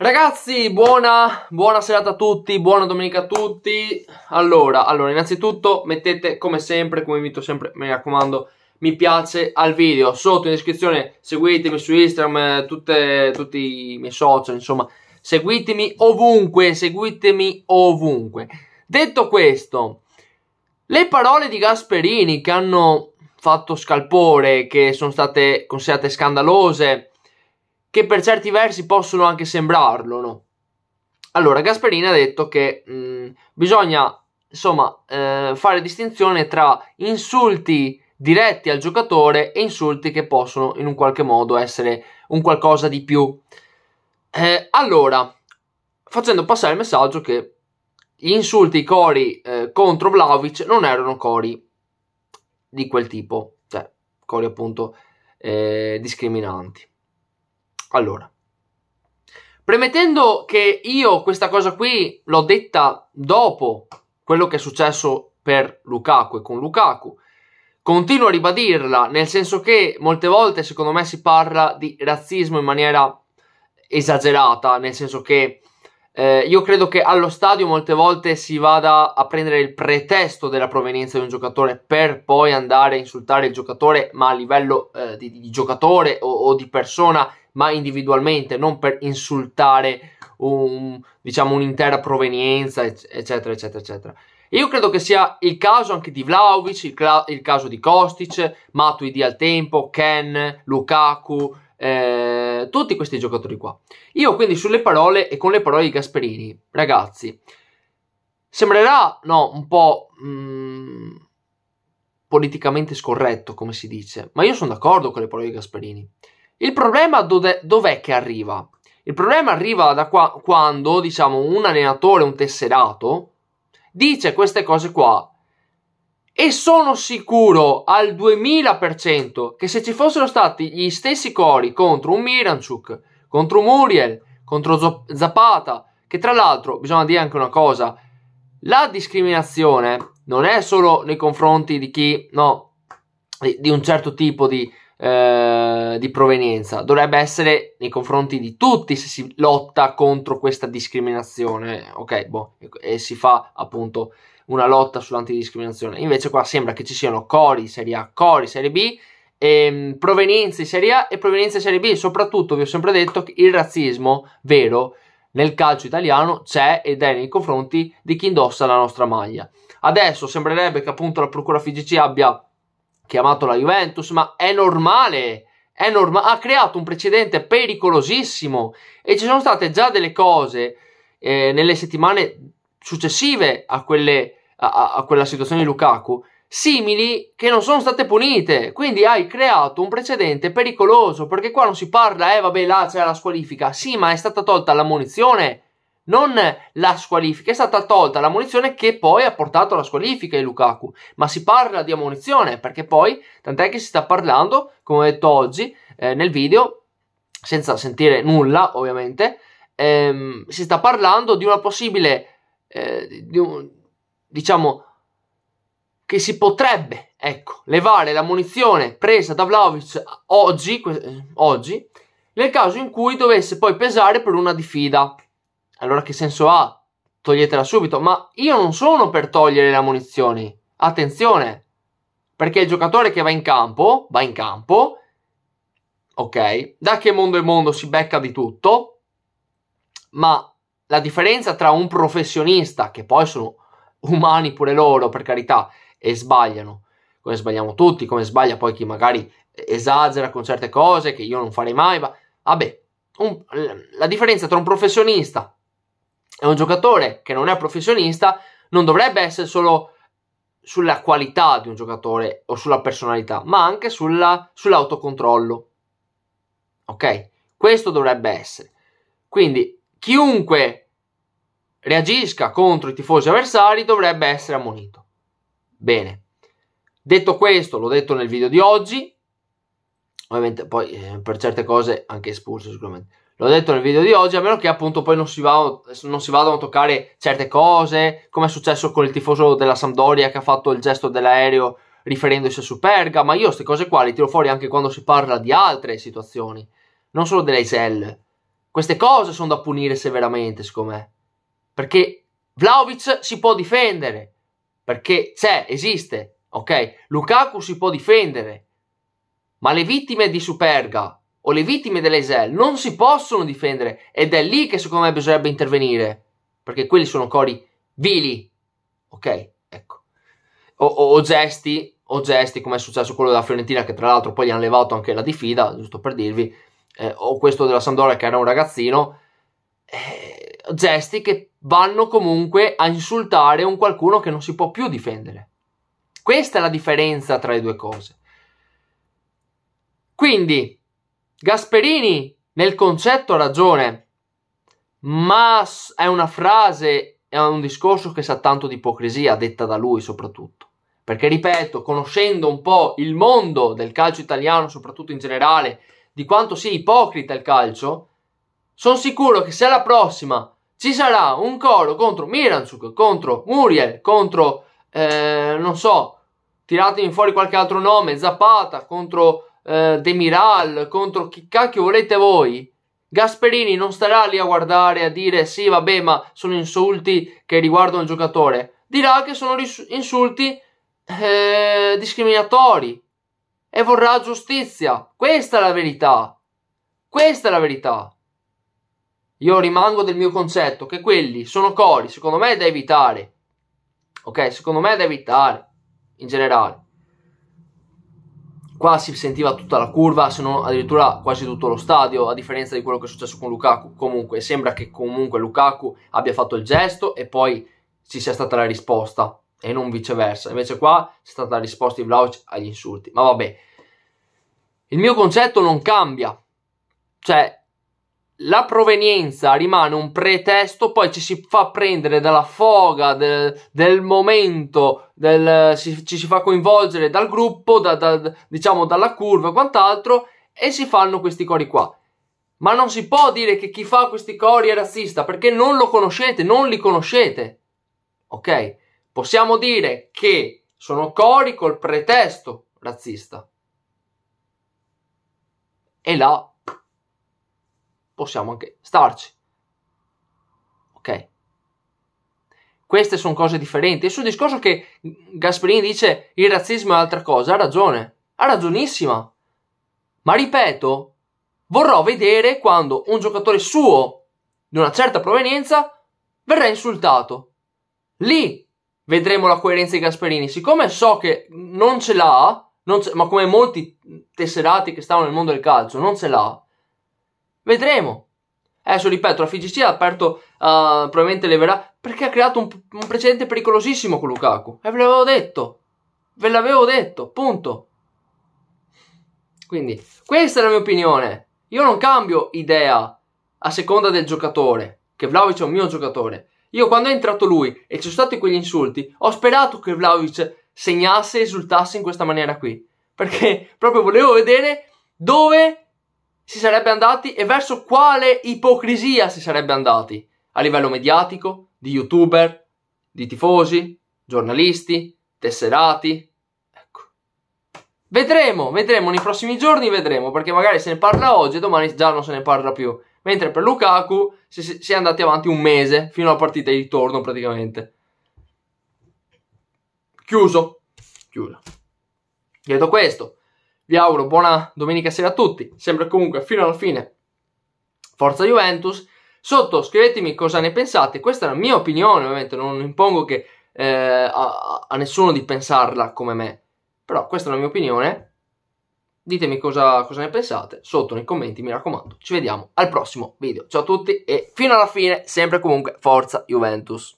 Ragazzi, buona, buona, serata a tutti, buona domenica a tutti. Allora, allora, innanzitutto mettete come sempre, come invito sempre, mi raccomando, mi piace al video. Sotto in descrizione seguitemi su Instagram, eh, tutte, tutti i miei social, insomma, seguitemi ovunque, seguitemi ovunque. Detto questo, le parole di Gasperini che hanno fatto scalpore, che sono state considerate scandalose, che per certi versi possono anche sembrarlo, no? Allora, Gasperini ha detto che mh, mm, bisogna, insomma, eh, fare distinzione tra insulti diretti al giocatore e insulti che possono in un qualche modo essere un qualcosa di più. Eh, allora, facendo passare il messaggio che gli insulti, i cori eh, contro Vlaovic non erano cori di quel tipo, cioè cori appunto eh, discriminanti. Allora, premettendo che io questa cosa qui l'ho detta dopo quello che è successo per Lukaku e con Lukaku, continuo a ribadirla, nel senso che molte volte secondo me si parla di razzismo in maniera esagerata, nel senso che eh, io credo che allo stadio molte volte si vada a prendere il pretesto della provenienza di un giocatore per poi andare a insultare il giocatore, ma a livello eh, di, di, giocatore o, o, di persona ma individualmente, non per insultare un, diciamo, un'intera provenienza, eccetera, eccetera, eccetera. Io credo che sia il caso anche di Vlaovic, il, cla- il caso di Kostic, Matuidi al tempo, Ken, Lukaku, eh, tutti questi giocatori qua. Io quindi sulle parole e con le parole di Gasperini, ragazzi, sembrerà no, un po' mh, mm, politicamente scorretto, come si dice, ma io sono d'accordo con le parole di Gasperini. Il problema dov'è, dov'è che arriva? Il problema arriva da qua, quando, diciamo, un allenatore, un tesserato, dice queste cose qua e sono sicuro al 2000% che se ci fossero stati gli stessi cori contro un Miranchuk, contro Muriel, contro Zapata, che tra l'altro bisogna dire anche una cosa, la discriminazione non è solo nei confronti di chi, no, di, di un certo tipo di, eh, di provenienza. Dovrebbe essere nei confronti di tutti se si lotta contro questa discriminazione, ok? Boh, e si fa appunto una lotta sull'antidiscriminazione. Invece qua sembra che ci siano cori serie A, cori serie B, ehm, provenienze serie A e provenienze serie B. Soprattutto vi ho sempre detto che il razzismo vero nel calcio italiano c'è ed è nei confronti di chi indossa la nostra maglia. Adesso sembrerebbe che appunto la Procura FIGC abbia chiamato la Juventus, ma è normale, è norma- ha creato un precedente pericolosissimo e ci sono state già delle cose eh, nelle settimane successive a, quelle, a, a quella situazione di Lukaku simili che non sono state punite. Quindi hai creato un precedente pericoloso perché qua non si parla, eh vabbè là c'è la squalifica, sì ma è stata tolta la munizione non la squalifica, è stata tolta la munizione che poi ha portato alla squalifica di Lukaku, ma si parla di ammunizione perché poi, tant'è che si sta parlando, come ho detto oggi eh, nel video, senza sentire nulla ovviamente, ehm, si sta parlando di una possibile, eh, di un, diciamo, che si potrebbe, ecco, levare la munizione presa da Vlaovic oggi, oggi nel caso in cui dovesse poi pesare per una difida allora che senso ha? Toglietela subito. Ma io non sono per togliere le ammonizioni. Attenzione, perché il giocatore che va in campo, va in campo, ok, da che mondo è mondo si becca di tutto, ma la differenza tra un professionista, che poi sono umani pure loro, per carità, e sbagliano, come sbagliamo tutti, come sbaglia poi chi magari esagera con certe cose che io non farei mai, ma vabbè, un, la differenza tra un professionista è un giocatore che non è professionista, non dovrebbe essere solo sulla qualità di un giocatore o sulla personalità, ma anche sulla, sull'autocontrollo. Ok? Questo dovrebbe essere. Quindi chiunque reagisca contro i tifosi avversari dovrebbe essere ammonito. Bene. Detto questo, l'ho detto nel video di oggi, ovviamente poi eh, per certe cose anche espulso sicuramente l'ho detto nel video di oggi, a meno che appunto poi non si, va, non si, vadano a toccare certe cose, come è successo con il tifoso della Sampdoria che ha fatto il gesto dell'aereo riferendosi a Superga, ma io queste cose qua le tiro fuori anche quando si parla di altre situazioni, non solo delle ISL. Queste cose sono da punire severamente, secondo me. Perché Vlaovic si può difendere, perché c'è, esiste, ok? Lukaku si può difendere, ma le vittime di Superga o le vittime dell'Aisel non si possono difendere ed è lì che secondo me bisognerebbe intervenire, perché quelli sono cori vili, ok? Ecco. O, o, o gesti, o gesti come è successo quello della Fiorentina che tra l'altro poi gli hanno levato anche la difida, giusto per dirvi, eh, o questo della Sandora che era un ragazzino, eh, gesti che vanno comunque a insultare un qualcuno che non si può più difendere. Questa è la differenza tra le due cose. Quindi, Gasperini nel concetto ha ragione, ma è una frase, è un discorso che sa tanto di ipocrisia, detta da lui soprattutto. Perché, ripeto, conoscendo un po' il mondo del calcio italiano, soprattutto in generale, di quanto sia ipocrita il calcio, sono sicuro che se alla prossima ci sarà un coro contro Miranchuk, contro Muriel, contro, eh, non so, tiratemi fuori qualche altro nome, Zapata, contro eh, Demiral, contro chi cacchio volete voi. Gasperini non starà lì a guardare e a dire sì vabbè ma sono insulti che riguardano il giocatore. Dirà che sono insulti eh, discriminatori e vorrà giustizia. Questa è la verità. Questa è la verità. Io rimango del mio concetto che quelli sono cori, secondo me, da evitare. Ok, secondo me da evitare in generale. Qua si sentiva tutta la curva, se non addirittura quasi tutto lo stadio, a differenza di quello che è successo con Lukaku. Comunque, sembra che comunque Lukaku abbia fatto il gesto e poi ci sia stata la risposta e non viceversa. Invece qua è stata la risposta di Vlaovic agli insulti. Ma vabbè, il mio concetto non cambia. Cioè, la provenienza rimane un pretesto, poi ci si fa prendere dalla foga del, del momento, del, si, ci si fa coinvolgere dal gruppo, da, da, diciamo dalla curva e quant'altro, e si fanno questi cori qua. Ma non si può dire che chi fa questi cori è razzista perché non lo conoscete, non li conoscete. Ok? Possiamo dire che sono cori col pretesto razzista. E là possiamo anche starci. Ok? Queste sono cose differenti. E sul discorso che Gasperini dice il razzismo è altra cosa, ha ragione, ha ragionissima. Ma ripeto, vorrò vedere quando un giocatore suo di una certa provenienza verrà insultato. Lì vedremo la coerenza di Gasperini. Siccome so che non ce l'ha, non ce, ma come molti tesserati che stanno nel mondo del calcio, non ce l'ha, Vedremo. Adesso ripeto, la FIGC ha aperto, uh, probabilmente leverà, perché ha creato un, un precedente pericolosissimo con Lukaku. E eh, ve l'avevo detto. Ve l'avevo detto, punto. Quindi, questa è la mia opinione. Io non cambio idea a seconda del giocatore, che Vlaovic è un mio giocatore. Io quando è entrato lui e ci sono stati quegli insulti, ho sperato che Vlaovic segnasse e esultasse in questa maniera qui. Perché proprio volevo vedere dove si sarebbe andati e verso quale ipocrisia si sarebbe andati a livello mediatico, di youtuber, di tifosi, giornalisti, tesserati. Ecco. Vedremo, vedremo, nei prossimi giorni vedremo, perché magari se ne parla oggi e domani già non se ne parla più. Mentre per Lukaku si, si è andati avanti un mese, fino alla partita di ritorno praticamente. Chiuso. Chiuso. Detto questo, vi auguro buona domenica sera a tutti, sempre comunque fino alla fine. Forza Juventus. Sotto scrivetemi cosa ne pensate, questa è la mia opinione, ovviamente non impongo che, eh, a, a nessuno di pensarla come me, però questa è la mia opinione. Ditemi cosa, cosa ne pensate sotto nei commenti, mi raccomando. Ci vediamo al prossimo video. Ciao a tutti e fino alla fine, sempre comunque, forza Juventus.